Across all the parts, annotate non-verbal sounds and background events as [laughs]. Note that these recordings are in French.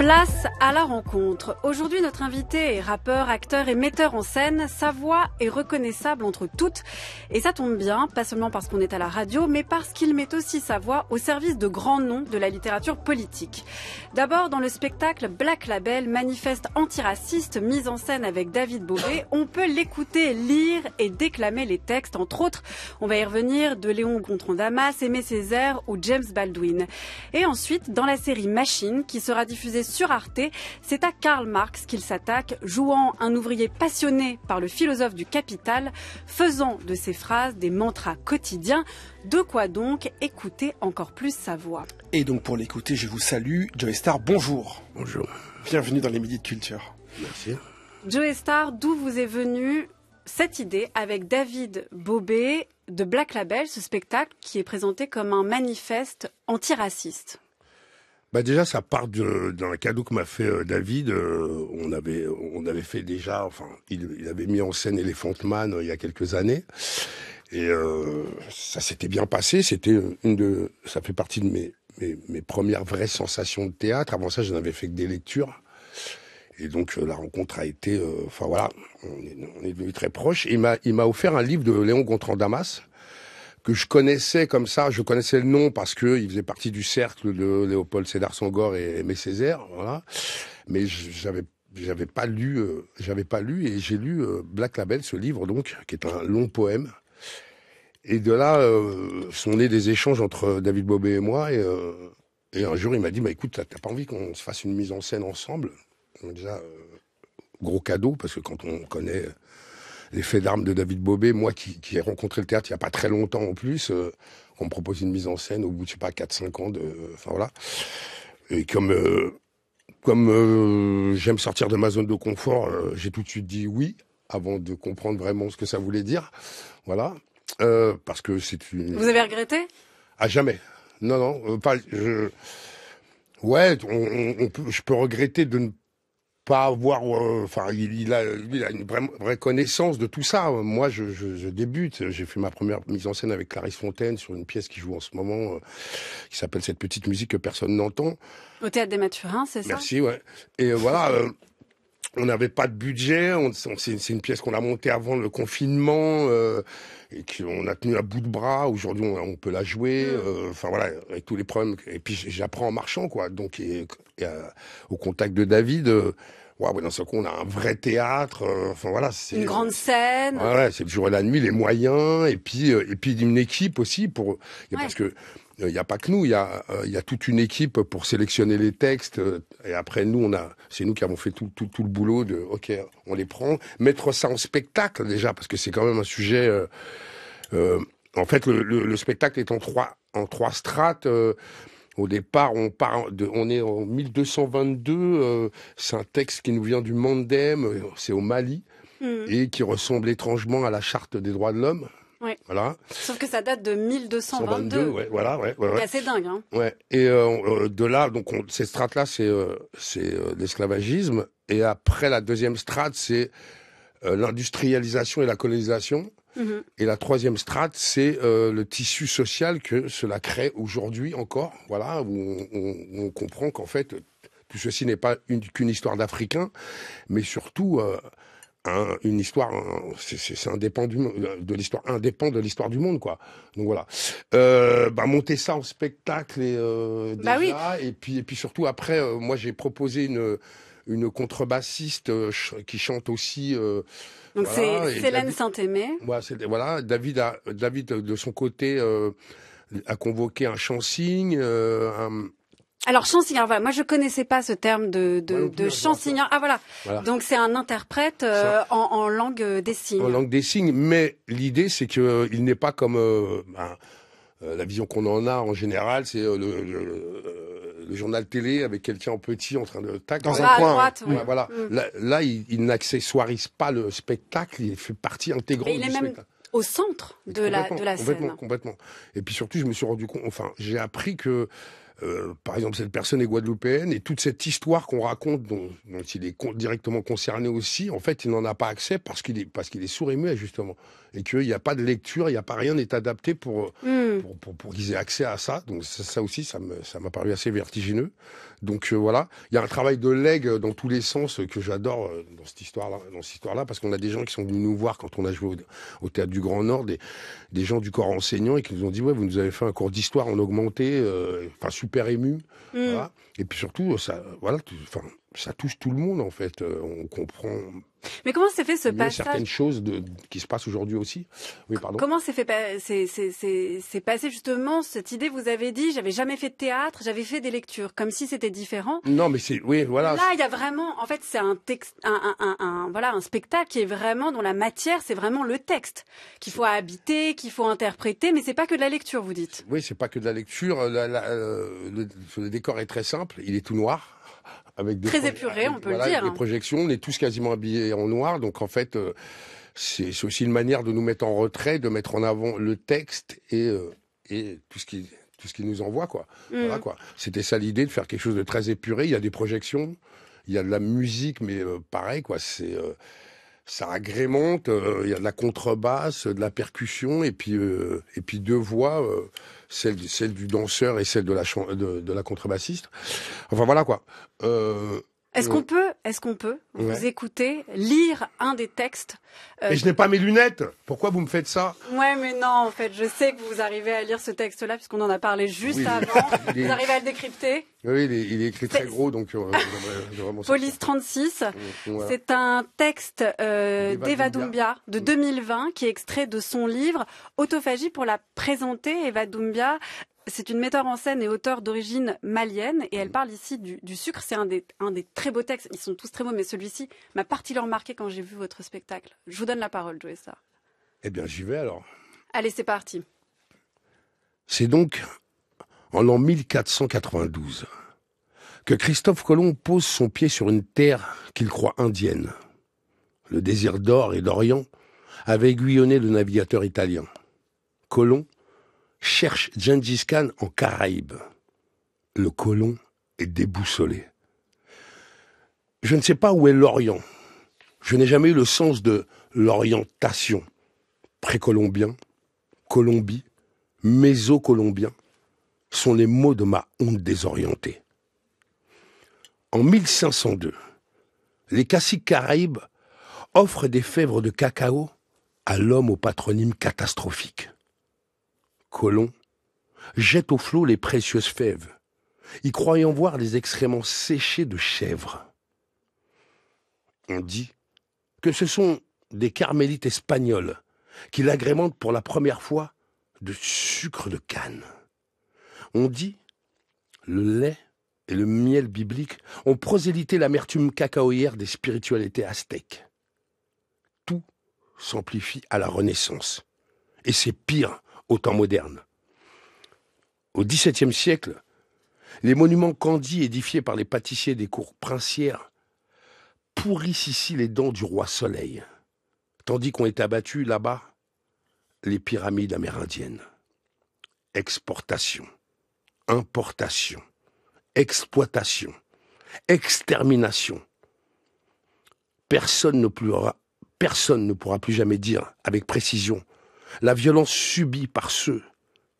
Place à la rencontre. Aujourd'hui, notre invité est rappeur, acteur et metteur en scène. Sa voix est reconnaissable entre toutes. Et ça tombe bien, pas seulement parce qu'on est à la radio, mais parce qu'il met aussi sa voix au service de grands noms de la littérature politique. D'abord, dans le spectacle Black Label, manifeste antiraciste, mise en scène avec David Beauvais, on peut l'écouter lire et déclamer les textes. Entre autres, on va y revenir de Léon Gontran-Damas, Aimé Césaire ou James Baldwin. Et ensuite, dans la série Machine, qui sera diffusée sur Arte. C'est à Karl Marx qu'il s'attaque, jouant un ouvrier passionné par le philosophe du capital, faisant de ses phrases des mantras quotidiens. De quoi donc écouter encore plus sa voix. Et donc pour l'écouter, je vous salue. Joey Star, bonjour. Bonjour. Bienvenue dans les Midi de Culture. Merci. Joey Star, d'où vous est venue cette idée avec David Bobet de Black Label, ce spectacle qui est présenté comme un manifeste antiraciste bah déjà, ça part d'un cadeau que m'a fait euh, David. Euh, on avait, on avait fait déjà, enfin, il, avait mis en scène Elephant Man euh, il y a quelques années. Et ça s'était bien passé. C'était une de, ça fait partie de mes, mes, mes, premières vraies sensations de théâtre. Avant ça, je n'avais fait que des lectures. Et donc la rencontre a été, enfin voilà, on est, on devenus très proches. il m'a, il m'a offert un livre de Léon Gontran Damas que je connaissais comme ça, je connaissais le nom parce que il faisait partie du cercle de Léopold Sédar Sangor et Aimé Césaire, voilà. Mais j'avais j'avais pas lu, euh, j'avais pas lu et j'ai lu euh, Black Label, ce livre donc, qui est un long poème. Et de là euh, sont nés des échanges entre David Bobet et moi. Et, un jour, il m'a dit "Bah écoute, t'as pas envie qu'on se fasse une mise en scène ensemble Déjà, gros cadeau parce que quand on connaît les faits d'armes de David Bobet, moi qui, ai rencontré le théâtre il n'y a pas très longtemps en plus, euh, on me propose une mise en scène au bout de, je 4-5 ans de... Enfin voilà. Et comme... Euh, comme euh, j'aime sortir de ma zone de confort, j'ai tout de suite dit oui avant de comprendre vraiment ce que ça voulait dire. Voilà, parce que c'est Vous avez regretté À ah, jamais. Non, non, pas. Ouais, je peux regretter de ne avoir, euh, enfin, il, a, une vraie, connaissance de tout ça. Moi, je, débute. J'ai fait ma première mise en scène avec Clarisse Fontaine sur une pièce qui joue en ce moment, euh, qui s'appelle cette petite musique que personne n'entend. Au théâtre des Mathurins, c'est ça Merci, ouais. Et euh, voilà on n'avait pas de budget. c'est une pièce qu'on a montée avant le confinement euh, et qu'on a tenu à bout de bras. Aujourd'hui, on, peut la jouer. Mm. Euh, enfin voilà, avec tous les problèmes. Et puis j'apprends en marchant, quoi. Donc et, euh, au contact de David. ouais dans ce coup, on a un vrai théâtre. Enfin voilà, c'est une grande scène. Ouais, c'est le jour et la nuit, les moyens, et puis et puis une équipe aussi pour parce que il euh, n'y a pas que nous, il euh, y a, toute une équipe pour sélectionner les textes. Euh, et après, nous, c'est nous qui avons fait tout, le boulot de, ok, on les prend, mettre ça en spectacle déjà, parce que c'est quand même un sujet. en fait, le, spectacle est en trois, strates. au départ, on, est en 1222. c'est un texte qui nous vient du Mandem, c'est au Mali, mmh. et qui ressemble étrangement à la Charte des droits de l'homme. Voilà. Sauf que ça date de 1222. ouais, voilà, ouais, ouais, C'est dingue. Hein. Ouais. Et euh, euh, de là, donc on, ces strates-là, c'est euh, c'est l'esclavagisme. Et après, la deuxième strate, c'est l'industrialisation et la colonisation. Mm-hmm. Et la troisième strate, c'est le tissu social que cela crée aujourd'hui encore. Voilà, où on, comprend qu'en fait, tout ceci n'est pas qu'une histoire d'Africains, mais surtout un, une histoire, un, c'est indépendant de l'histoire, indépend de l'histoire du monde, quoi. Donc voilà. Euh, bah, monter ça en spectacle et euh, bah déjà, bah et puis et puis surtout après, euh, moi j'ai proposé une une contrebassiste euh, qui chante aussi. Euh, Donc voilà, c'est Hélène Saint-Aimé. Voilà, voilà, David David de son côté a convoqué un chansigne, un alors chansignard, Moi, je connaissais pas ce terme de, de, hein, Ah voilà. Donc c'est un interprète euh, en, langue des signes. En langue des signes, mais l'idée c'est que euh, il n'est pas comme euh, ben, la vision qu'on en a en général, c'est le, journal télé avec quelqu'un en petit en train de tac dans, un coin. voilà. Mm. Là, il, n'accessoirise pas le spectacle. Il fait partie intégrante il est Même au centre de la, scène. Complètement, complètement. Et puis surtout, je me suis rendu compte, enfin, j'ai appris que euh, par exemple, cette personne est guadeloupéenne et toute cette histoire qu'on raconte, dont, il est directement concerné aussi, en fait, il n'en a pas accès parce qu'il est, parce qu'il est sourd et muet, justement. Et qu'il n'y a pas de lecture, il n'y a pas rien n'est adapté pour, euh, mm. pour, pour, qu'ils aient accès à ça. Donc, ça, aussi, ça, ça m'a paru assez vertigineux. Donc, euh, voilà. Il y a un travail de legs dans tous les sens que j'adore dans cette histoire-là, dans histoire-là, parce qu'on a des gens qui sont venus nous voir quand on a joué au, Théâtre du Grand Nord, des, des gens du corps enseignant et qui nous ont dit, ouais, vous nous avez fait un cours d'histoire en augmenté, enfin, super ému. Mm. Et puis surtout, ça, voilà, tu, ça touche tout le monde en fait. Euh, on comprend. Mais comment s'est fait ce passage Certaines choses qui se passent aujourd'hui aussi. Oui, pardon. Comment s'est fait c'est passé justement cette idée Vous avez dit, j'avais jamais fait de théâtre, j'avais fait des lectures, comme si c'était différent. Non, mais c'est oui, voilà. Là, il y a vraiment, en fait, c'est un texte, un, un, un, voilà, un spectacle qui est vraiment dont la matière, c'est vraiment le texte qu'il faut habiter, qu'il faut interpréter, mais c'est pas que de la lecture, vous dites. Oui, c'est pas que de la lecture. Euh, le décor est très simple, il est tout noir avec très épuré, on peut le dire. Hein. projections, on est tous quasiment habillés en noir, donc en fait, euh, c'est aussi une manière de nous mettre en retrait, de mettre en avant le texte et, euh, tout ce qu'il tout ce qui nous envoie quoi. Mm. Voilà, quoi. C'était ça l'idée de faire quelque chose de très épuré. Il y a des projections, il y a de la musique, mais euh, pareil quoi, c'est ça agrémente. Euh, il y a de la contrebasse, de la percussion, et puis euh, et puis deux voix, euh, celle celle du danseur et celle de la de la contrebassiste. Enfin voilà quoi. Euh, est-ce qu'on peut, est-ce qu'on peut vous écouter lire un des textes euh, Mais je n'ai pas mes lunettes. Pourquoi vous me faites ça Ouais, mais non, en fait, je sais que vous arrivez à lire ce texte-là puisqu'on en a parlé juste avant. [laughs] Vous arrivez à le décrypter Oui, il est, écrit très gros, donc. Euh, Police 36. Mm, mm, c'est un texte euh, d'Eva Doumbia de 2020 mm. qui est extrait de son livre Autophagie pour la présenter. Eva Doumbia c'est une metteur en scène et auteur d'origine malienne et elle mm. parle ici du, sucre. C'est un des, très beaux textes. Ils sont tous très beaux, mais celui-ci m'a particulièrement marqué quand j'ai vu votre spectacle. Je vous donne la parole, Joessa. Eh bien, j'y vais alors. Allez, c'est parti. C'est donc en l'an 1492 que Christophe Colomb pose son pied sur une terre qu'il croit indienne. Le désir d'or et d'Orient avait aiguillonné le navigateur italien. Colomb cherche Gengis Khan en Caraïbes. Le colon est déboussolé. Je ne sais pas où est l'Orient. Je n'ai jamais eu le sens de l'orientation. Précolombien, Colombie, Méso-Colombien sont les mots de ma honte désorientée. En 1502, les caciques caraïbes offrent des fèvres de cacao à l'homme au patronyme catastrophique. Colons jette au flot les précieuses fèves, y croyant voir les excréments séchés de chèvres. On dit que ce sont des carmélites espagnoles qui l'agrémentent pour la première fois de sucre de canne. On dit le lait et le miel biblique ont prosélyté l'amertume cacaoyère des spiritualités aztèques. Tout s'amplifie à la Renaissance. Et c'est pire au temps moderne. Au XVIIe siècle, les monuments candis édifiés par les pâtissiers des cours princières pourrissent ici les dents du roi Soleil, tandis qu'ont été abattu là-bas les pyramides amérindiennes. Exportation, importation, exploitation, extermination. personne ne pourra plus jamais dire avec précision la violence subie par ceux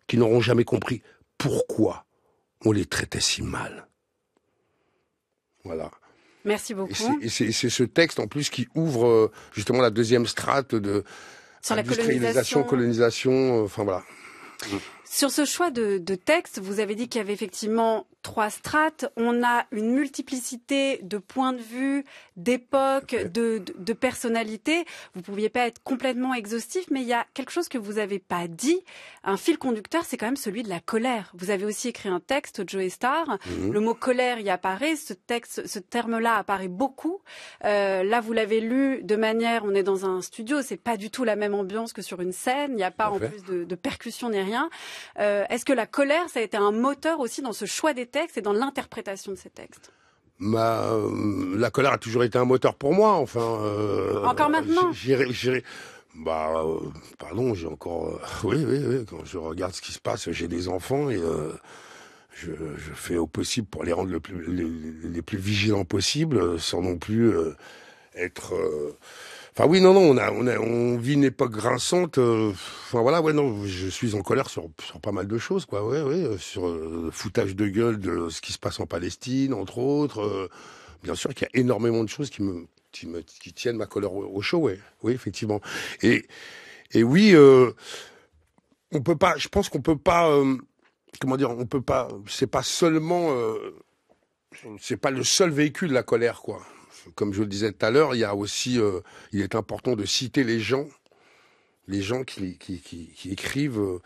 qui n'auront jamais compris pourquoi on les traitait si mal. Voilà. Merci beaucoup. c'est ce texte en plus qui ouvre euh, justement la deuxième strate de Sur la colonisation, colonisation euh, enfin voilà. Sur ce choix de texte, vous avez dit qu'il y avait effectivement trois strates. On a une multiplicité de points de vue, d'époques, de, de, personnalités. Vous ne pouviez pas être complètement exhaustif, mais il y a quelque chose que vous n'avez pas dit. Un fil conducteur, c'est quand même celui de la colère. Vous avez aussi écrit un texte, Joe Star. Mhm. Le mot colère y apparaît. Ce texte, ce terme-là apparaît beaucoup. Euh, là, vous l'avez lu de manière, on est dans un studio, c'est pas du tout la même ambiance que sur une scène. Il n'y a pas en plus de, de percussion ni rien. Euh, Est-ce que la colère, ça a été un moteur aussi dans ce choix des textes et dans l'interprétation de ces textes bah, euh, la colère a toujours été un moteur pour moi. Enfin, euh, encore euh, maintenant. bah, pardon, j'ai encore. [laughs] oui, oui, oui. Quand je regarde ce qui se passe, j'ai des enfants et je, fais au possible pour les rendre les, les, plus vigilants possible, sans non plus être Enfin oui, non, non, on a, on a, on vit une époque grinçante. Euh, enfin voilà, ouais, non, je suis en colère sur, sur pas mal de choses, quoi. Ouais, ouais, euh, sur euh, le foutage de gueule de ce qui se passe en Palestine, entre autres. bien sûr qu'il y a énormément de choses qui me, qui tiennent ma colère au, chaud, ouais. Oui, effectivement. Et, et oui, on peut pas. Je pense qu'on peut pas. comment dire On peut pas. C'est pas seulement. c'est pas le seul véhicule de la colère, quoi comme je le disais tout à l'heure, il y a aussi, euh, il est important de citer les gens, les gens qui, qui, écrivent. Euh,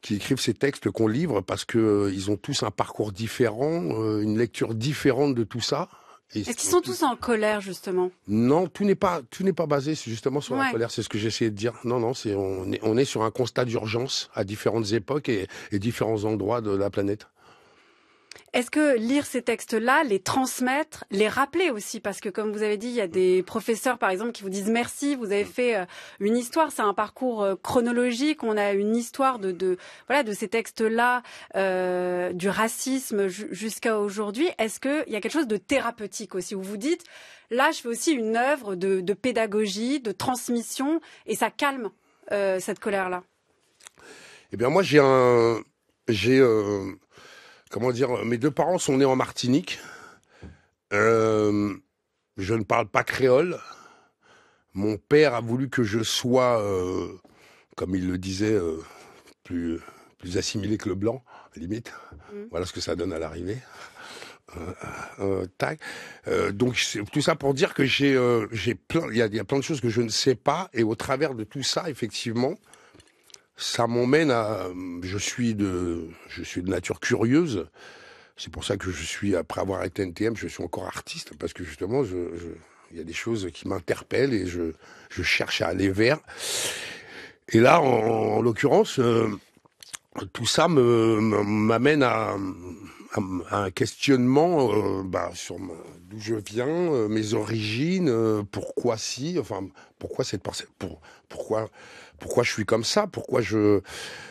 qui écrivent ces textes qu'on livre parce que euh, ils ont tous un parcours différent, une lecture différente de tout ça. Est-ce qu'ils sont tous en colère justement Non, tout n'est pas pas basé justement sur la colère. C'est ce que j'essayais de dire. Non, non, on est, sur un constat d'urgence à différentes époques et, et différents endroits de la planète. Est-ce que lire ces textes-là, les transmettre, les rappeler aussi Parce que comme vous avez dit, il y a des professeurs, par exemple, qui vous disent merci, vous avez fait euh, une histoire, c'est un parcours euh, chronologique, on a une histoire de, de voilà, de ces textes-là, euh, du racisme jusqu'à aujourd'hui. Est-ce qu'il y a quelque chose de thérapeutique aussi, où vous dites, là, je fais aussi une œuvre de, pédagogie, de transmission, et ça calme cette colère-là Eh bien, moi, j'ai un... J'ai comment dire, mes deux parents sont nés en Martinique. Euh, je ne parle pas créole. Mon père a voulu que je sois, euh, comme il le disait, euh, plus, plus assimilé que le blanc, limite. Mm. Voilà ce que ça donne à l'arrivée. donc tout ça pour dire que j'ai plein, il y, a plein de choses que je ne sais pas et au travers de tout ça, effectivement, ça m'emmène à. Je suis de, je suis de nature curieuse. C'est pour ça que je suis, après avoir été NTM, je suis encore artiste parce que justement, il y a des choses qui m'interpellent et je, je cherche à aller vers. Et là, en, l'occurrence, euh, tout ça me m'amène à, un questionnement euh, bah, sur d'où je viens, euh, mes origines, pourquoi si, enfin pourquoi cette pour, pourquoi pourquoi je suis comme ça, pourquoi je,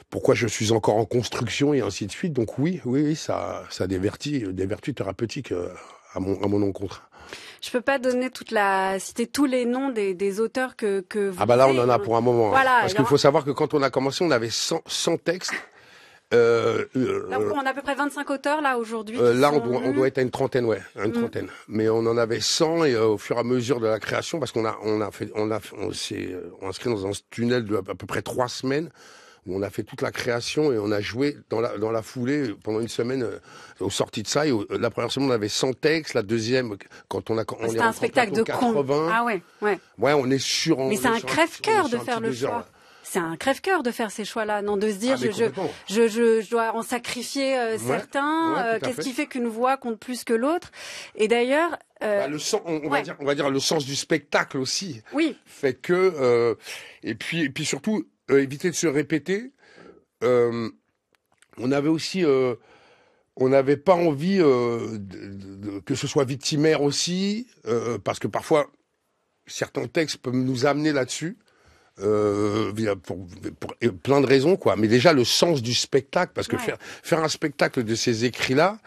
pourquoi je suis encore en construction et ainsi de suite. Donc oui, oui, ça, ça a des vertus, des vertus thérapeutiques euh, à mon, à mon encontre. Je peux pas donner toute la citer tous les noms des, des auteurs que, que Ah bah là on en a pour un moment. Hein. parce qu'il faut savoir que quand on a commencé, on avait 100, 100 textes euh, euh, on a à peu près 25 auteurs là aujourd'hui. Euh, là, on, doit, être à une trentaine, ouais, une mm. Mais on en avait 100 et au fur et à mesure de la création, parce qu'on a, on a fait, on a, on s'est inscrit dans un tunnel de à peu près trois semaines où on a fait toute la création et on a joué dans la, foulée pendant une semaine Au aux sorties de ça. la première semaine, on avait 100 textes. La deuxième, quand on a. On C'était un spectacle de 80. Ah ouais, ouais. Ouais, on est sur. Mais c'est un crève-cœur de faire le choix c'est un crève-cœur de faire ces choix-là, non De se dire, ah, je, dois en sacrifier euh, certains. Euh, qu'est-ce qui fait qu'une voix compte plus que l'autre Et d'ailleurs, euh, bah, on, va dire, le sens du spectacle aussi. Oui. Fait que et puis puis surtout éviter de se répéter. on avait aussi on n'avait pas envie que ce soit victimaire aussi, parce que parfois certains textes peuvent nous amener là-dessus. Euh, pour, plein de raisons, quoi. Mais déjà le sens du spectacle, parce que faire, un spectacle de ces écrits-là,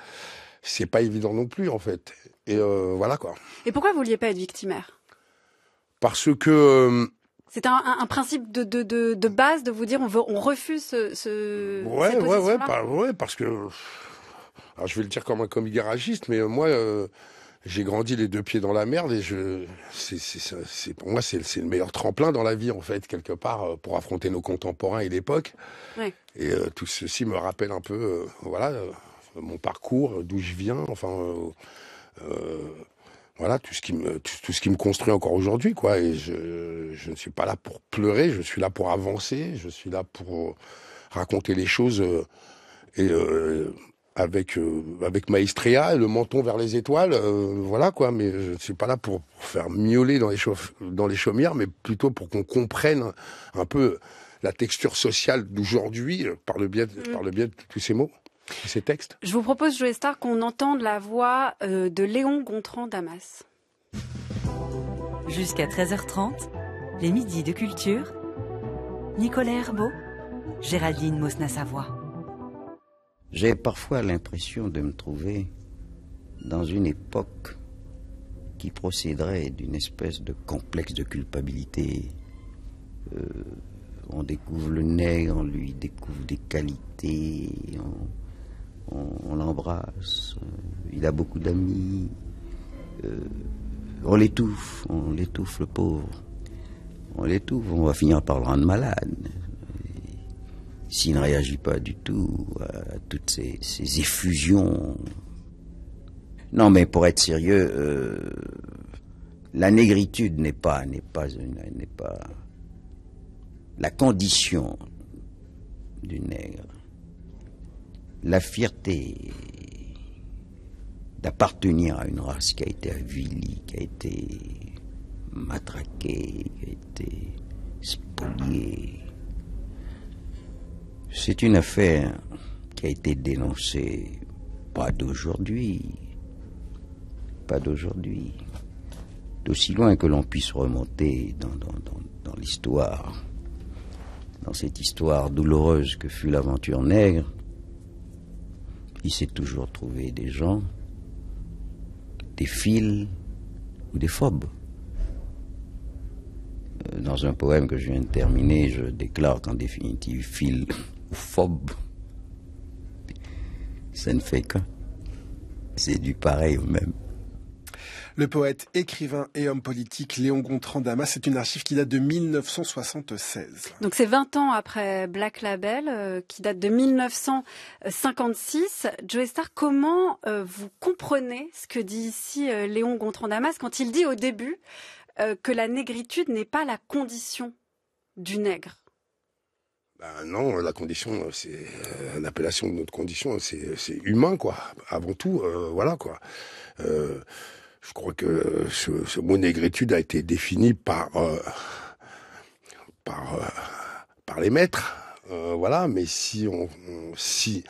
c'est pas évident non plus, en fait. Et euh, voilà, quoi. Et pourquoi vous vouliez pas être victimaire Parce que. Euh, c'est un, principe de, base de vous dire on, veut, on refuse ce. ouais, ouais, bah, ouais, parce que. Alors je vais le dire comme un comique garagiste, mais euh, moi j'ai grandi les deux pieds dans la merde et je, c'est, pour moi, c'est, le meilleur tremplin dans la vie, en fait, quelque part, euh, pour affronter nos contemporains et l'époque. Et euh, tout ceci me rappelle un peu, euh, voilà, mon parcours, d'où je viens, enfin, voilà, tout ce qui me, tout, ce qui me construit encore aujourd'hui, quoi. Et je, je, ne suis pas là pour pleurer, je suis là pour avancer, je suis là pour raconter les choses et avec euh, avec Maestria, le menton vers les étoiles, euh, voilà quoi. Mais je ne suis pas là pour, faire miauler dans les dans les chaumières, mais plutôt pour qu'on comprenne un peu la texture sociale d'aujourd'hui euh, par le biais mm. par le biais de tous ces mots. ces textes. Je vous propose, Joël Star, qu'on entende la voix euh, de Léon Gontran Damas. Jusqu'à 13h30, les midis de culture, Nicolas Herbeau, Géraldine Mosna-Savoie. J'ai parfois l'impression de me trouver dans une époque qui procéderait d'une espèce de complexe de culpabilité. Euh, on découvre le nègre, on lui découvre des qualités, on, l'embrasse, euh, il a beaucoup d'amis, euh, on l'étouffe, on l'étouffe le pauvre, on l'étouffe, on va finir par le rendre malade s'il ne réagit pas du tout à toutes ces, effusions. Non, mais pour être sérieux, euh, la négritude n'est pas, n'est pas, n'est pas la condition du nègre. La fierté d'appartenir à une race qui a été avilie, qui a été matraquée, qui a été spoliée c'est une affaire qui a été dénoncée pas d'aujourd'hui, pas d'aujourd'hui, d'aussi loin que l'on puisse remonter dans, l'histoire, dans cette histoire douloureuse que fut l'aventure nègre, il s'est toujours trouvé des gens, des fils ou des phobes. Euh, dans un poème que je viens de terminer, je déclare qu'en définitive, fil phobe. Ça ne fait qu'un. C'est du pareil au même. Le poète, écrivain et homme politique Léon Gontran Damas, c'est une archive qui date de 1976. Donc c'est 20 ans après Black Label, euh, qui date de 1956. Joe Star, comment euh, vous comprenez ce que dit ici euh, Léon Gontran Damas quand il dit au début que la négritude n'est pas la condition du nègre bah, non, la condition, euh, c'est euh, l'appellation de notre condition, c'est humain, quoi. Avant tout, euh, voilà, quoi. je crois que ce, mot négritude a été défini par par par les maîtres, voilà. Mais si on, si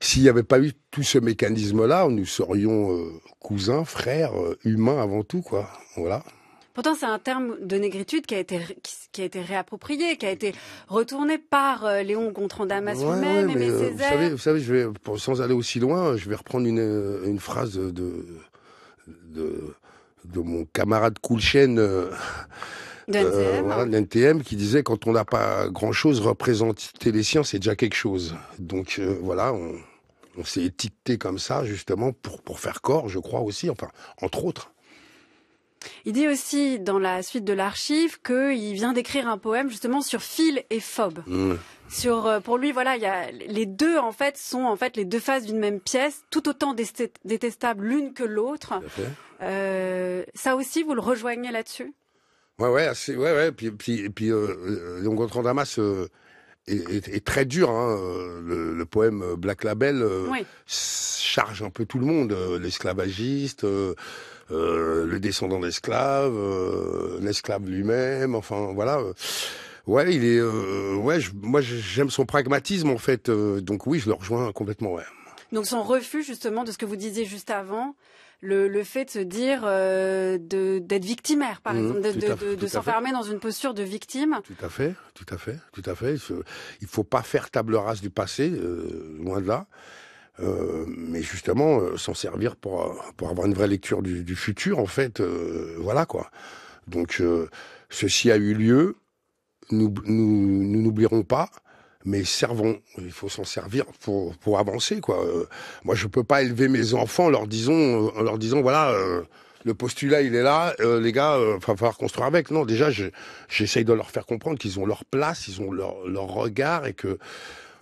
s'il n'y avait pas eu tout ce mécanisme-là, nous serions cousins, frères, humains avant tout, quoi. Voilà. Pourtant, c'est un terme de négritude qui a été, qui, a été réapproprié, qui a été retourné par euh, Léon Gontran Damas lui-même, et euh, Vous savez, vous savez je vais, sans aller aussi loin, je vais reprendre une, euh, phrase de, de, de, mon camarade Koulchen. Euh, qui disait quand on n'a pas grand-chose, représenter les sciences, c'est déjà quelque chose. Donc voilà, on, s'est étiqueté comme ça justement pour, pour faire corps, je crois aussi, enfin, entre autres. Il dit aussi dans la suite de l'archive qu'il vient d'écrire un poème justement sur Phil et Phobe. Mmh. Sur, euh, pour lui, voilà, il y a, les deux en fait sont en fait les deux faces d'une même pièce, tout autant détestables l'une que l'autre. Euh, ça aussi, vous le rejoignez là-dessus Ouais, ouais, ouais, ouais. Puis, puis, puis euh, euh Damas est, très dur. Hein, le, poème Black Label charge un peu tout le monde, l'esclavagiste. Euh, le descendant d'esclaves, euh, l'esclave lui-même, enfin voilà. Euh, ouais, il est, ouais, moi j'aime son pragmatisme en fait, donc oui, je le rejoins complètement. Ouais. Donc son refus justement de ce que vous disiez juste avant, le, le fait de se dire euh, d'être victimaire, par mmh, exemple, de, de, de, s'enfermer dans une posture de victime. Tout à fait, tout à fait, tout à fait. Il faut pas faire table rase du passé, loin de là. Euh, mais justement euh, s'en servir pour, euh, pour avoir une vraie lecture du, futur, en fait. voilà quoi. Donc, ceci a eu lieu, nous n'oublierons nous, pas. Mais servons, il faut s'en servir pour, pour avancer quoi. moi, je peux pas élever mes enfants en leur disant, en leur disant voilà, le postulat il est là, les gars, il va falloir construire avec. Non, déjà, j'essaye de leur faire comprendre qu'ils ont leur place, ils ont leur, leur regard et que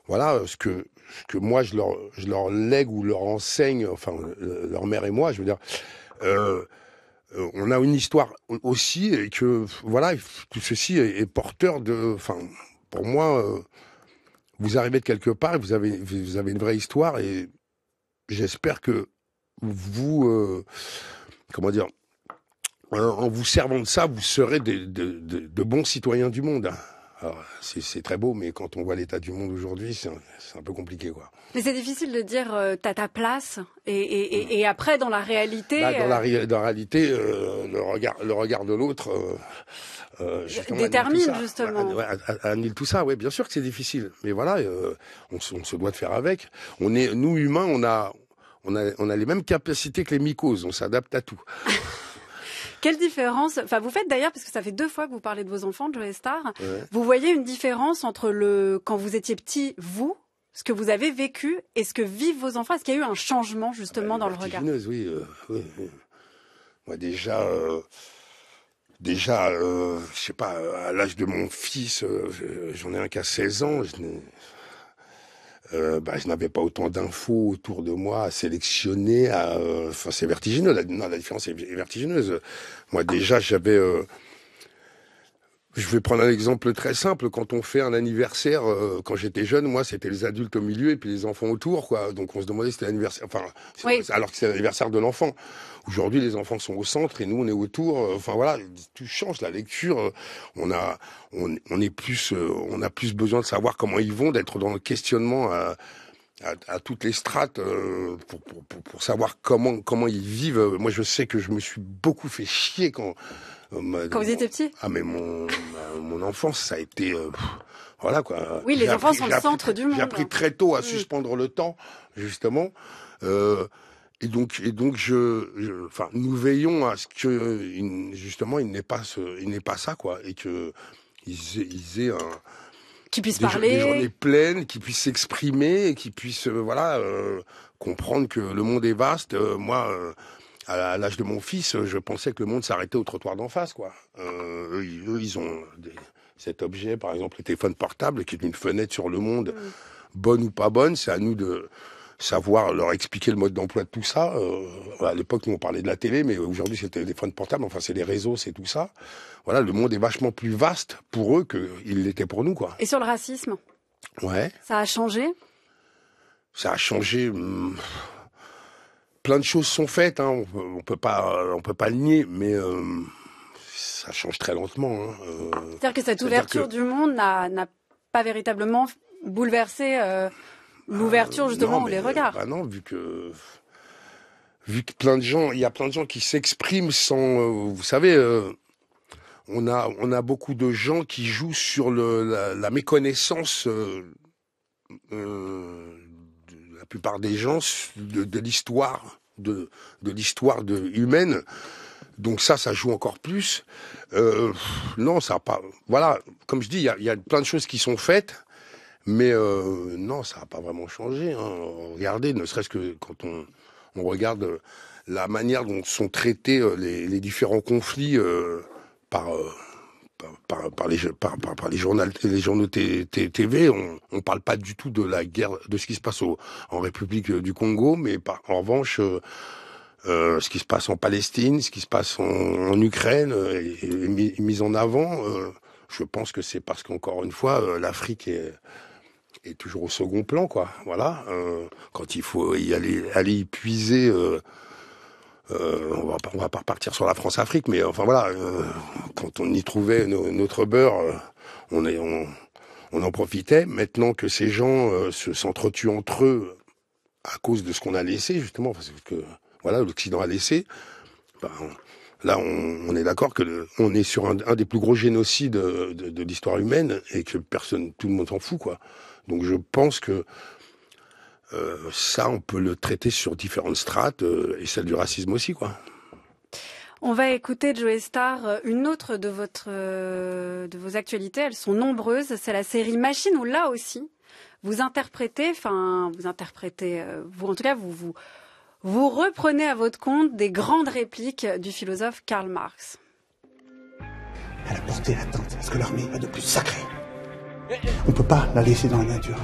voilà ce que que moi je leur, je leur lègue ou leur enseigne, enfin euh, leur mère et moi, je veux dire. Euh, euh, on a une histoire aussi et que voilà tout ceci est porteur de enfin pour moi vous arrivez de quelque part vous avez vous avez une vraie histoire et j'espère que vous comment dire en vous servant de ça vous serez de, de bons citoyens du monde hein. Alors, c'est très beau, mais quand on voit l'état du monde aujourd'hui, c'est un, peu compliqué, quoi. Mais c'est difficile de dire, euh, t'as ta place, et, et, après, dans la réalité... Bah, euh, dans, la, réalité, euh, le, regard, le regard de l'autre... Euh, euh détermine, justement. Annule tout ça, oui, bien sûr que c'est difficile. Mais voilà, on, on, se doit de faire avec. On est, nous, humains, on a, on a, on a les mêmes capacités que les mycoses, on s'adapte à tout. [laughs] Quelle différence Enfin, vous faites d'ailleurs, parce que ça fait deux fois que vous parlez de vos enfants, Joe Star. Vous voyez une différence entre le quand vous étiez petit, vous, ce que vous avez vécu, et ce que vivent vos enfants. Est-ce qu'il y a eu un changement justement ah, dans le regard euh, oui, oui, Moi déjà. Euh, déjà, euh, je sais pas, à l'âge de mon fils, j'en ai un qui a 16 ans, je bah, je n'avais pas autant d'infos autour de moi à sélectionner. À, enfin, c'est vertigineux. non, la différence est vertigineuse. Moi déjà, j'avais... Euh, je vais prendre un exemple très simple. Quand on fait un anniversaire, euh, quand j'étais jeune, moi, c'était les adultes au milieu et puis les enfants autour, quoi. Donc on se demandait si c'était l'anniversaire, enfin, alors que c'est l'anniversaire de l'enfant. Aujourd'hui, les enfants sont au centre et nous, on est autour. Euh, enfin voilà, tout change. La lecture, on a, on, est plus, on a plus besoin de savoir comment ils vont, d'être dans le questionnement à, à, toutes les strates euh, pour, pour, pour, savoir comment comment ils vivent. Moi, je sais que je me suis beaucoup fait chier quand euh, quand vous étiez petit. Ah mais mon euh, mon enfance, ça a été voilà quoi. Oui, les enfants sont le centre du monde. J'ai appris très tôt à mm. suspendre le temps, justement. et donc, et donc, je, enfin, nous veillons à ce que, justement, il n'est pas, ce, il n'est pas ça, quoi, et que ils aient, aient un, qui puisse parler, des journées pleines, qui puisse s'exprimer, qui puisse euh, voilà euh, comprendre que le monde est vaste. Euh, moi. à l'âge de mon fils, je pensais que le monde s'arrêtait au trottoir d'en face, quoi. eux, ils ont cet objet, par exemple, le téléphone portable, qui est une fenêtre sur le monde, mm. bonne ou pas bonne. C'est à nous de, savoir leur expliquer le mode d'emploi de tout ça. Euh, à l'époque, nous on parlait de la télé, mais aujourd'hui c'est le téléphone portable. Enfin, c'est les réseaux, c'est tout ça. Voilà, le monde est vachement plus vaste pour eux qu'il l'était pour nous, quoi. Et sur le racisme. Ouais. Ça a changé. Ça a changé. Hum, plein de choses sont faites, hein. on, peut pas, on peut pas le nier, mais hum, ça change très lentement. Hein. Euh, c'est-à-dire que cette ouverture du monde n'a pas véritablement bouleversé euh, L'ouverture, euh, justement, demande les regards. Bah non, vu que vu que plein de gens, il y a plein de gens qui s'expriment sans, euh, vous savez, euh, on a on a beaucoup de gens qui jouent sur la, méconnaissance. de la plupart des gens de, l'histoire de, l'histoire humaine donc ça, ça joue encore plus. non, ça pas. Voilà, comme je dis, il y y a, plein de choses qui sont faites. Mais euh, non, ça n'a pas vraiment changé. Hein. Regardez, ne serait-ce que quand on, regarde euh, la manière dont sont traités euh, les, différents conflits par, par, les, les, journaux, TV, on ne parle pas du tout de la guerre, de ce qui se passe en République du Congo, mais en revanche... ce qui se passe en Palestine, ce qui se passe en, Ukraine est, mis, en avant. je pense que c'est parce qu'encore une fois, l'Afrique est, toujours au second plan, quoi. Voilà. Euh, quand il faut y aller, aller y puiser. Euh, euh, on, va, va pas repartir sur la France-Afrique, mais enfin voilà, quand on y trouvait notre beurre, on, on, en profitait. Maintenant que ces gens se s'entretuent entre eux à cause de ce qu'on a laissé, justement, parce que voilà, l'Occident a laissé, ben, là, on, est d'accord que on est sur un, des plus gros génocides de, de l'histoire humaine et que personne, tout le monde s'en fout, quoi. Donc je pense que euh, ça, on peut le traiter sur différentes strates, euh, et celle du racisme aussi, quoi. On va écouter Joe Starr. Euh, une autre de votre de vos actualités. Elles sont nombreuses. C'est la série Machine où là aussi vous interprétez, enfin vous interprétez, vous en tout cas vous vous vous reprenez à votre compte des grandes répliques du philosophe Karl Marx. Elle a porté la à ce que l'armée a de plus sacré on ne peut pas la laisser dans la nature.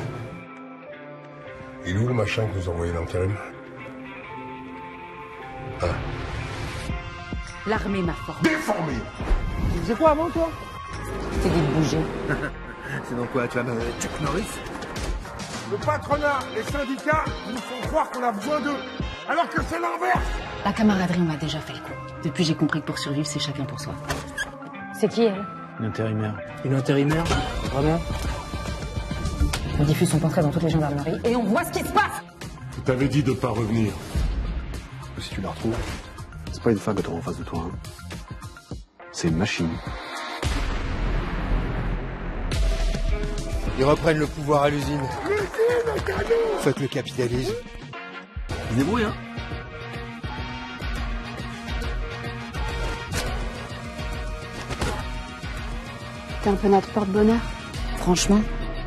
Il est où le machin que vous envoyez dans le hein L'armée m'a formé. Déformé Tu faisais quoi avant toi C'est des de bouger. C'est dans quoi Tu vas me Chuck Norris Le patronat, les syndicats nous font croire qu'on a besoin d'eux, alors que c'est l'inverse La camaraderie, on m'a déjà fait le coup. Depuis, j'ai compris que pour survivre, c'est chacun pour soi. C'est qui elle une intérimaire. Une intérimaire Vraiment On diffuse son portrait dans toutes les gendarmeries et on voit ce qui se passe Je t'avais dit de pas revenir. Si tu la retrouves, c'est pas une femme que t'auras en face de toi. Hein. C'est une machine. Ils reprennent le pouvoir à l'usine. Faites le capitalisme. Il débrouillent, hein T'es un peu notre porte-bonheur. Franchement,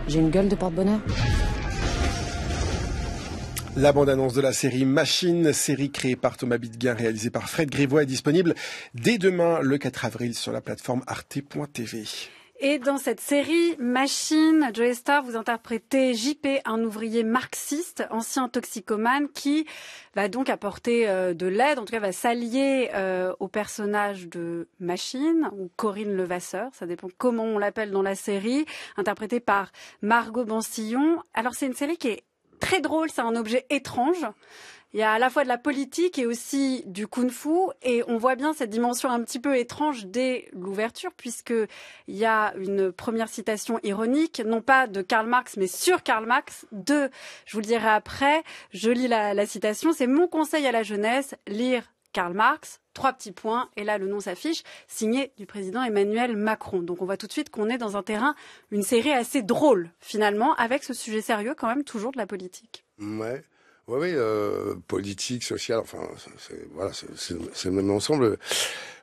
j'ai une gueule de porte-bonheur. La bande-annonce de la série Machine, série créée par Thomas Bidguin, réalisée par Fred Grévois, est disponible dès demain, le 4 avril, sur la plateforme arte.tv. Et dans cette série Machine, Joey Star, vous interprétez JP, un ouvrier marxiste, ancien toxicomane, qui va donc apporter euh, de l'aide, en tout cas va s'allier euh, au personnage de Machine, ou Corinne Levasseur, ça dépend comment on l'appelle dans la série, interprétée par Margot Bansillon. Alors c'est une série qui est très drôle, c'est un objet étrange. Il y a à la fois de la politique et aussi du kung-fu, et on voit bien cette dimension un petit peu étrange dès l'ouverture, puisque il y a une première citation ironique, non pas de Karl Marx, mais sur Karl Marx. De, je vous le dirai après, je lis la, la citation, c'est mon conseil à la jeunesse, lire Karl Marx, trois petits points, et là le nom s'affiche, signé du président Emmanuel Macron. Donc on voit tout de suite qu'on est dans un terrain, une série assez drôle finalement, avec ce sujet sérieux quand même toujours de la politique. Ouais. Oui, oui, euh, politique, sociale, enfin, c'est, voilà, c'est, le même ensemble.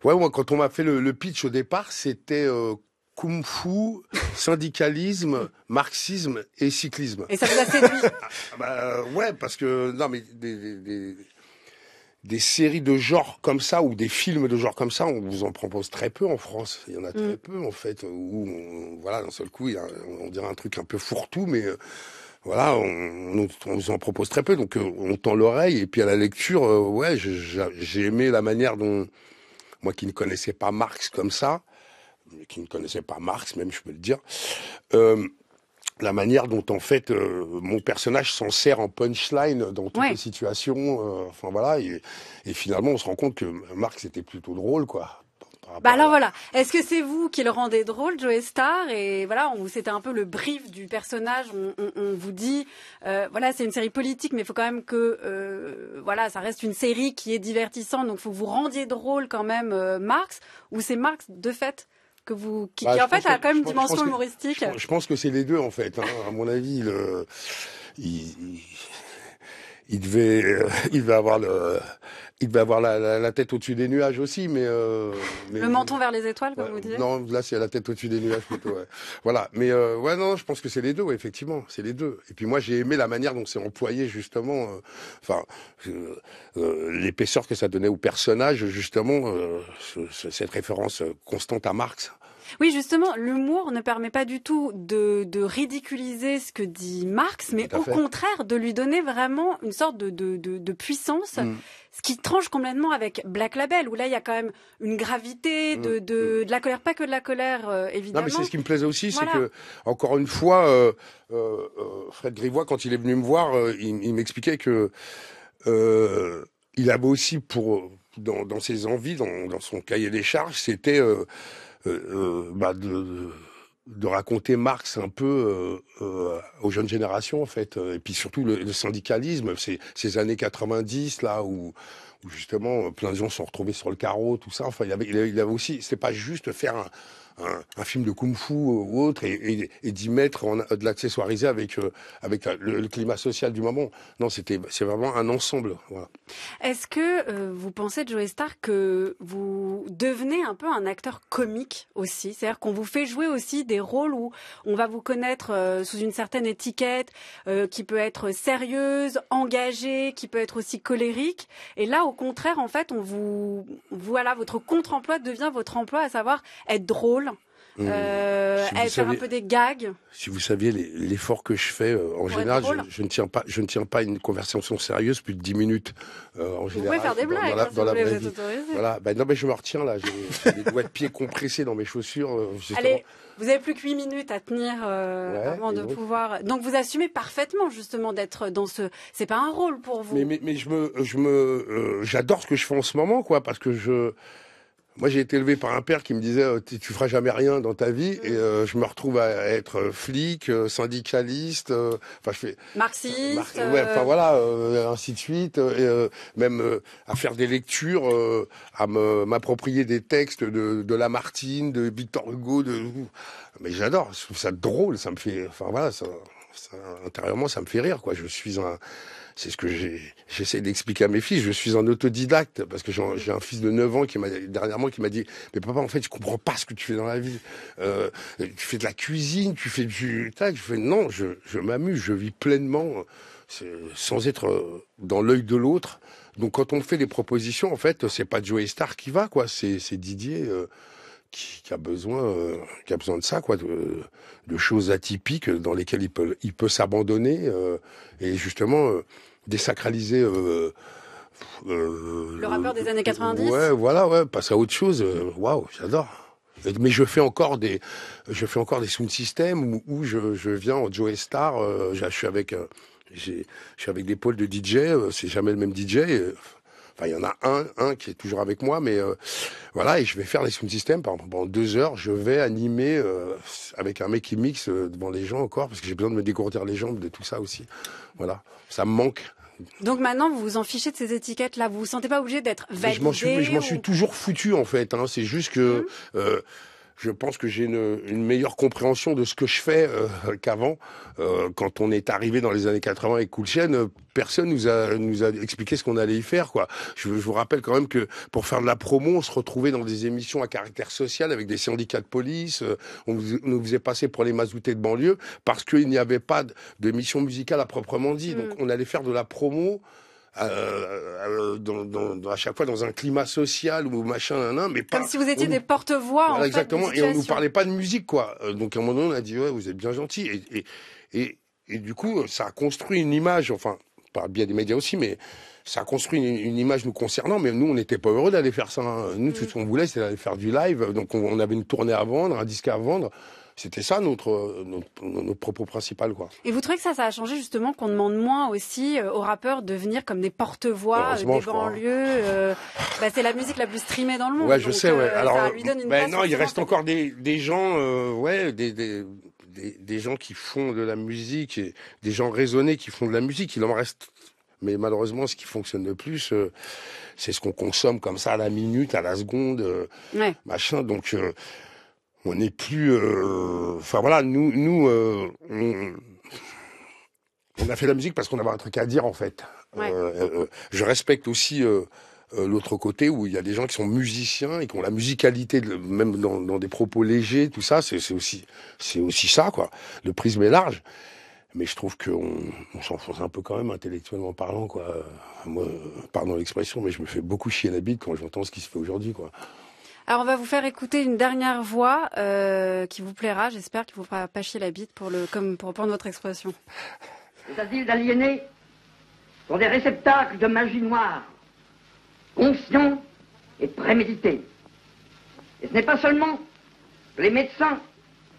Ouais, moi, quand on m'a fait le, le, pitch au départ, c'était euh, kung fu, syndicalisme, [laughs] marxisme et cyclisme. Et ça vous a séduit [laughs] ah, bah, euh, Ouais, parce que, non, mais des, des, des, séries de genre comme ça, ou des films de genre comme ça, on vous en propose très peu en France. Il y en a mm. très peu, en fait, où, voilà, d'un seul coup, on, on dirait un truc un peu fourre-tout, mais... Euh, voilà, on, nous en propose très peu, donc euh, on tend l'oreille. Et puis à la lecture, euh, ouais, j'ai aimé la manière dont moi qui ne connaissais pas Marx comme ça, qui ne connaissais pas Marx, même je peux le dire, euh, la manière dont en fait mon personnage s'en sert en punchline dans toutes les situations. enfin voilà, et, et, finalement on se rend compte que Marx était plutôt drôle, quoi. Ah bah, bah alors voilà, est-ce que c'est vous qui le rendez drôle, Joe Star Et voilà, c'était un peu le brief du personnage. On, on, vous dit, euh, voilà, c'est une série politique, mais il faut quand même que, euh, voilà, ça reste une série qui est divertissante, donc faut que vous rendiez drôle quand même euh, Marx, ou c'est Marx de fait que vous, qui, bah, en fait a quand même une dimension humoristique. Je, pense que c'est les deux en fait. Hein, à mon avis, le, il il devait, euh, [laughs] il va avoir le, il avoir la, tête au-dessus des nuages aussi, mais, euh, le menton vers les étoiles, comme vous disiez. Non, là c'est la tête au-dessus des nuages plutôt. [laughs] voilà, mais euh, ouais, non, je pense que c'est les deux, effectivement, c'est les deux. Et puis moi, j'ai aimé la manière dont c'est employé justement, enfin, l'épaisseur que ça donnait au personnage, justement, cette référence constante à Marx. Oui, justement, l'humour ne permet pas du tout de, ridiculiser ce que dit Marx, mais au contraire de lui donner vraiment une sorte de, puissance, mm. ce qui tranche complètement avec Black Label, où là, il y a quand même une gravité mm. Mm. de, la colère, pas que de la colère, évidemment. Euh, non, mais c'est ce qui me plaisait aussi, c'est que, encore une fois, euh, euh, euh, Fred Grivois, quand il est venu me voir, il, m'expliquait que il a aussi pour, dans, ses envies, dans, son cahier des charges, c'était euh, euh, bah, de, raconter Marx un peu euh, aux jeunes générations en fait, et puis surtout le, syndicalisme, ces, ces années 90 là où justement euh, plein de gens sont retrouvés sur le carreau, tout ça. Enfin, il avait, avait, aussi, c'est pas juste faire un, film de kung-fu ou autre et, d'y mettre de l'accessoiriser avec, euh, avec le, climat social du moment. Non, c'était c'est vraiment un ensemble. Est-ce que euh, vous pensez, Joe Star, que vous devenez un peu un acteur comique aussi C'est-à-dire qu'on vous fait jouer aussi des rôles où on va vous connaître sous une certaine étiquette qui peut être sérieuse, engagée, qui peut être aussi colérique. Et là, au contraire, en fait, on vous, voilà, votre contre-emploi devient votre emploi, à savoir être drôle, mmh. euh, faire un peu des gags. Si vous saviez l'effort que je fais, euh, en général, je, ne tiens pas, je ne tiens pas une conversation sérieuse plus de 10 minutes. Euh, vous pouvez faire des blagues dans, la, hein, Voilà, ben non, mais je me retiens là. J'ai des doigts de pied compressés dans mes chaussures. Vous avez plus que 8 minutes à tenir euh, avant de pouvoir. Donc vous assumez parfaitement justement d'être dans ce. C'est pas un rôle pour vous. Mais, mais, je me, je me, euh, j'adore ce que je fais en ce moment, quoi, parce que je, moi, j'ai été élevé par un père qui me disait euh, tu, ne feras jamais rien dans ta vie, et mm. euh, je me retrouve à être euh, flic, syndicaliste, enfin je fais marxiste, ouais, enfin voilà, ainsi de suite, et, même à faire des lectures, à m'approprier des textes de, Lamartine, de Victor Hugo, de mais j'adore, je trouve ça drôle, ça me fait, enfin voilà, intérieurement ça me fait rire quoi. Je suis un c'est ce que j'essaie d'expliquer à mes fils. Je suis un autodidacte parce que j'ai un fils de 9 ans qui m'a dernièrement qui m'a dit mais papa en fait je comprends pas ce que tu fais dans la vie. Euh, tu fais de la cuisine, tu fais du Je fais non, je, m'amuse, je vis pleinement euh, sans être euh, dans l'œil de l'autre. Donc quand on fait des propositions, en fait, c'est pas Joey Star qui va, quoi. C'est Didier qui, a besoin, euh, qui a besoin de ça, quoi, de, de choses atypiques dans lesquelles il peut, il peut s'abandonner euh, et justement euh, désacraliser. le rappeur des années 90 Ouais, voilà, ouais, passe à autre chose. Waouh, j'adore. Mais je fais encore des, je fais encore des sound systems où, je, je, viens en Joe Star. je suis avec, je suis avec des pôles de DJ. c'est jamais le même DJ il y en a un, qui est toujours avec moi, mais euh, voilà, et je vais faire les sound systems. pendant deux heures, je vais animer euh, avec un mec qui mixe euh, devant les gens encore, parce que j'ai besoin de me décourter les jambes de tout ça aussi. Voilà, ça me manque. Donc maintenant, vous vous en fichez de ces étiquettes-là, vous vous sentez pas obligé d'être validé Je m'en suis, toujours foutu en fait. Hein. C'est juste que. Hum je pense que j'ai une, meilleure compréhension de ce que je fais euh, qu'avant. Euh, quand on est arrivé dans les années 80 avec Cool euh, personne nous a, nous a expliqué ce qu'on allait y faire. Je, vous rappelle quand même que pour faire de la promo, on se retrouvait dans des émissions à caractère social avec des syndicats de police. on nous faisait passer pour les mazoutés de banlieue parce qu'il n'y avait pas d'émission musicale à proprement dit. Mm. Donc on allait faire de la promo euh, euh dans, dans, à chaque fois dans un climat social ou machin, nan, mais pas. Comme si vous étiez des porte-voix. exactement. et on nous parlait pas de musique, quoi. Euh, donc à un moment donné, on a dit ouais, vous êtes bien gentil. Et, et, et, du coup, ça a construit une image. Enfin, par bien des médias aussi, mais ça a construit une, image nous concernant. Mais nous, on n'était pas heureux d'aller faire ça. Hein. Nous, tout mm. ce qu'on voulait, c'était d'aller faire du live. Donc on avait une tournée à vendre, un disque à vendre. C'était ça euh, notre, notre, propos principal. Quoi. Et vous trouvez que ça, ça a changé justement qu'on demande moins aussi euh, aux rappeurs de venir comme des porte-voix euh, des banlieues bah, C'est la musique la plus streamée dans le monde. Ouais, je sais, ouais. Alors, ben non, il reste encore des, des gens, ouais, des, des... Des, gens qui font de la musique, des gens raisonnés qui font de la musique. Il en reste. Mais malheureusement, ce qui fonctionne le plus, c'est ce qu'on consomme comme ça à la minute, à la seconde, machin. Donc on n'est plus. Euh, enfin voilà, nous, nous, euh, on, a fait la musique parce qu'on a un truc à dire en fait. Euh, je respecte aussi l'autre côté où il y a des gens qui sont musiciens et qui ont la musicalité, même dans, des propos légers, tout ça, c'est aussi, c'est aussi ça, quoi. Le prisme est large. Mais je trouve qu'on on, s'enfonce un peu quand même intellectuellement parlant, quoi. Moi, pardon l'expression, mais je me fais beaucoup chier la bite quand j'entends ce qui se fait aujourd'hui, quoi. Alors on va vous faire écouter une dernière voix euh, qui vous plaira, j'espère, qui vous fera pas chier la bite pour, le, comme, pour reprendre votre expression. Les asiles d'aliénés sont des réceptacles de magie noire, conscients et prémédités. Et ce n'est pas seulement que les médecins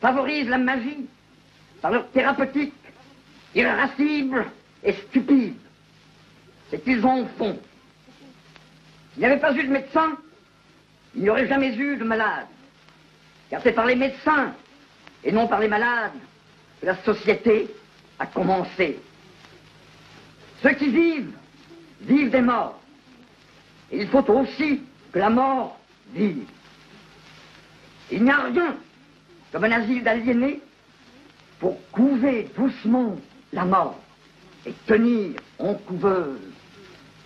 favorisent la magie par leur thérapeutique irascible et stupide. C'est qu'ils au fond. S'il n'y avait pas eu de médecin il n'y aurait jamais eu de malades, car c'est par les médecins et non par les malades que la société a commencé. Ceux qui vivent, vivent des morts. Et il faut aussi que la mort vive. Il n'y a rien comme un asile d'aliénés pour couver doucement la mort et tenir en couveuse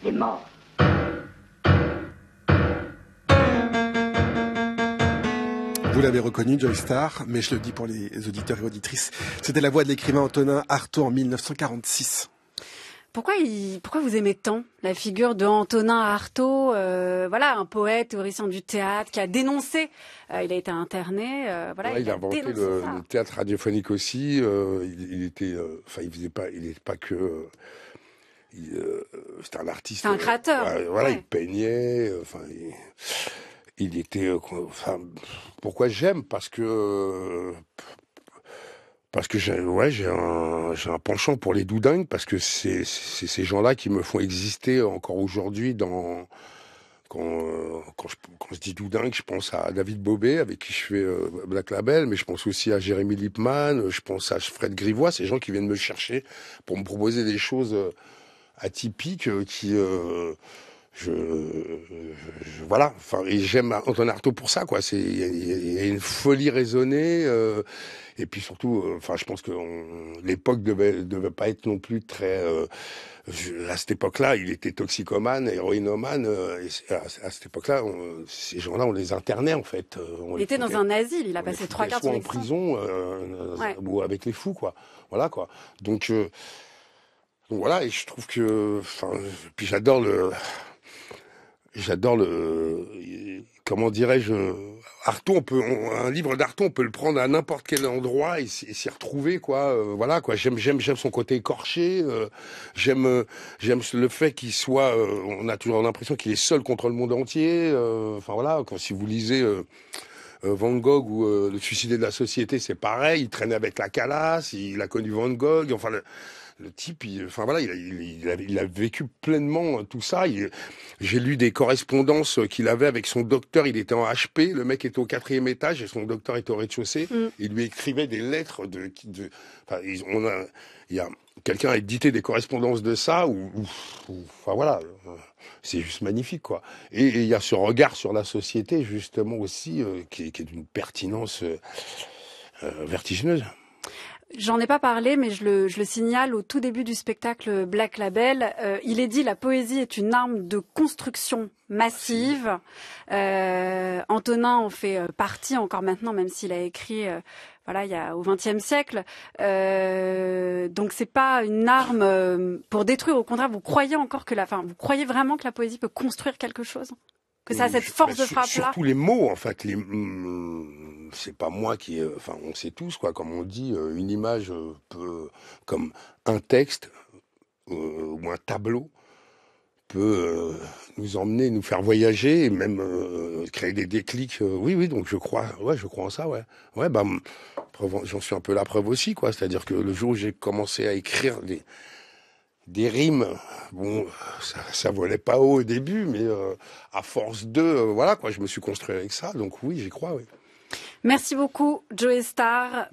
les morts. Vous l'avez reconnu, Joy Star, mais je le dis pour les auditeurs et auditrices, c'était la voix de l'écrivain Antonin Artaud en 1946. Pourquoi, pourquoi vous aimez tant la figure de Antonin Artaud, euh, voilà, un poète, théoricien du théâtre, qui a dénoncé, euh, il a été interné, euh, il, a, inventé le, théâtre radiophonique aussi. Il, était, enfin, il faisait pas, il n'était pas que c'était un artiste. un créateur. voilà, il peignait. Enfin, il était. Euh, enfin, pourquoi j'aime Parce que. Euh, parce que j'ai ouais, j'ai un, un, penchant pour les doudingues, parce que c'est ces gens-là qui me font exister encore aujourd'hui dans. Euh, quand, je, dis doudingue, je pense à David Bobet, avec qui je fais Black Label, mais je pense aussi à Jérémy Lipman, je pense à Fred Grivois, ces gens qui viennent me chercher pour me proposer des choses atypiques qui je, voilà enfin j'aime Anton Artaud pour ça quoi c'est il y, a une folie raisonnée euh, et puis surtout euh, enfin je pense que l'époque devait devait pas être non plus très euh, à cette époque-là il était toxicomane héroïnomane à, cette époque-là ces gens-là on les internait en fait on il était dans un asile il a passé trois quarts de en prison ou avec les fous quoi voilà quoi donc voilà, et je trouve que, puis j'adore le, j'adore le. Comment dirais-je Arthon, on peut, un livre d'Arton, on peut le prendre à n'importe quel endroit et, s'y retrouver, quoi. Euh, voilà, quoi. J'aime, j'aime, j'aime son côté écorché. Euh, j'aime, euh, j'aime le fait qu'il soit. on a toujours l'impression qu'il est seul contre le monde entier. Enfin voilà, quand si vous lisez. Van Gogh ou le suicidé de la société, c'est pareil. Il traînait avec la calasse, il a connu Van Gogh. Enfin, le, le type, il, enfin voilà, il a, vécu pleinement euh, tout ça. J'ai lu des correspondances euh, qu'il avait avec son docteur. Il était en HP. Le mec était au quatrième étage et son docteur était au rez-de-chaussée. Mm. Il lui écrivait des lettres de. de enfin, on il y a quelqu'un a édité des correspondances de ça. Ou, enfin voilà, euh, c'est juste magnifique quoi. Et, il y a ce regard sur la société justement aussi qui, est d'une pertinence vertigineuse. J'en ai pas parlé, mais je le, signale au tout début du spectacle Black Label. Euh, il est dit la poésie est une arme de construction massive. Euh, Antonin en fait euh, partie encore maintenant, même s'il a écrit. voilà, il y a au XXe siècle. Euh, donc c'est pas une arme pour détruire. Au contraire, vous croyez encore que la, enfin, vous croyez vraiment que la poésie peut construire quelque chose que ça mm, cette force de frappe là. Surtout les mots en fait, les mm, c'est pas moi qui enfin on sait tous quoi comme on dit euh, une image euh, peut comme un texte euh, ou un tableau peut nous emmener, nous faire voyager et même créer des déclics. oui, oui, donc je crois, ouais, je crois en ça, ouais. Ouais, bah, j'en suis un peu la preuve aussi, quoi. C'est-à-dire que le jour où j'ai commencé à écrire des, des rimes. Bon, ça, ça volait pas haut au début, mais euh, à force de, euh, voilà quoi, je me suis construit avec ça. Donc oui, j'y crois. Oui. Merci beaucoup, Joe Star.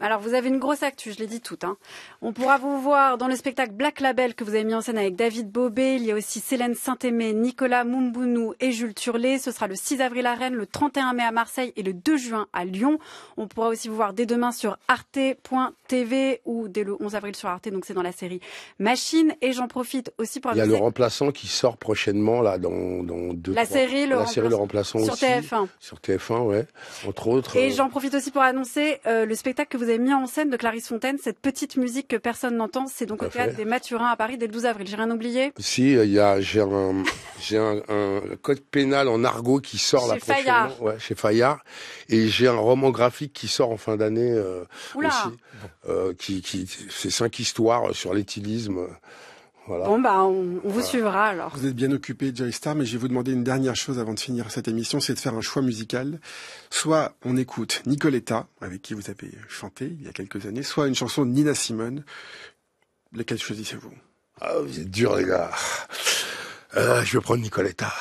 alors, vous avez une grosse actu, je l'ai dit toute. Hein. On pourra vous voir dans le spectacle Black Label que vous avez mis en scène avec David Bobé. Il y a aussi Célène Saint-Aimé, Nicolas Mumbounou et Jules Turlet. Ce sera le 6 avril à Rennes, le 31 mai à Marseille et le 2 juin à Lyon. On pourra aussi vous voir dès demain sur arte.tv ou dès le 11 avril sur Arte. Donc, c'est dans la série Machine. Et j'en profite aussi pour... Il y a le remplaçant qui sort prochainement, là, dans, deux... La, série, le Remplaçant aussi. Remplaçant. Sur TF1. Sur TF1, ouais. Entre autres. Et euh, j'en profite aussi pour annoncer euh, le spectacle que vous avez mis en scène de Clarisse Fontaine, cette petite musique que personne n'entend. C'est donc au théâtre des Mathurins à Paris dès le 12 avril. J'ai rien oublié Si, euh, il y a, j'ai un, j'ai un, un, code pénal en argot qui sort chez prochaine. Fayard. Ouais, chez Fayard. Et j'ai un roman graphique qui sort en fin d'année euh, aussi. Euh, qui, qui, c'est cinq histoires sur l'étilisme. Bon, bah, on, vous suivra alors. Vous êtes bien occupé, Joy Star, mais je vais vous demander une dernière chose avant de finir cette émission, c'est de faire un choix musical. Soit on écoute Nicoletta, avec qui vous avez chanté il y a quelques années, soit une chanson de Nina Simone. Laquelle choisissez-vous Ah, vous êtes dur, les gars. Euh, je vais prendre Nicoletta.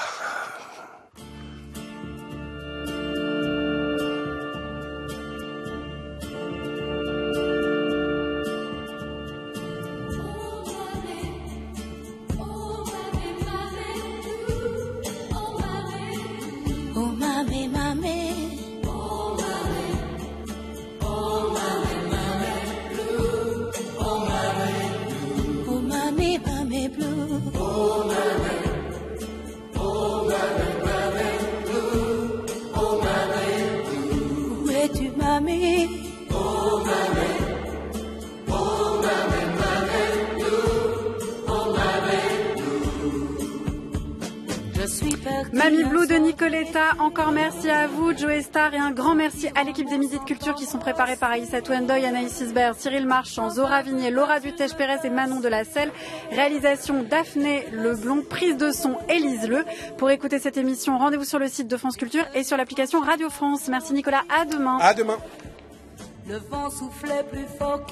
équipe des Midi de Culture qui sont préparées par Aïssa Touendoy, Anaïs Isbert, Cyril Marchand, Zora Vignier, Laura Dutèche-Pérez et Manon de la Selle. Réalisation Daphné Leblond, prise de son Élise Le. Pour écouter cette émission, rendez-vous sur le site de France Culture et sur l'application Radio France. Merci Nicolas, à demain. À demain. Le vent soufflait plus fort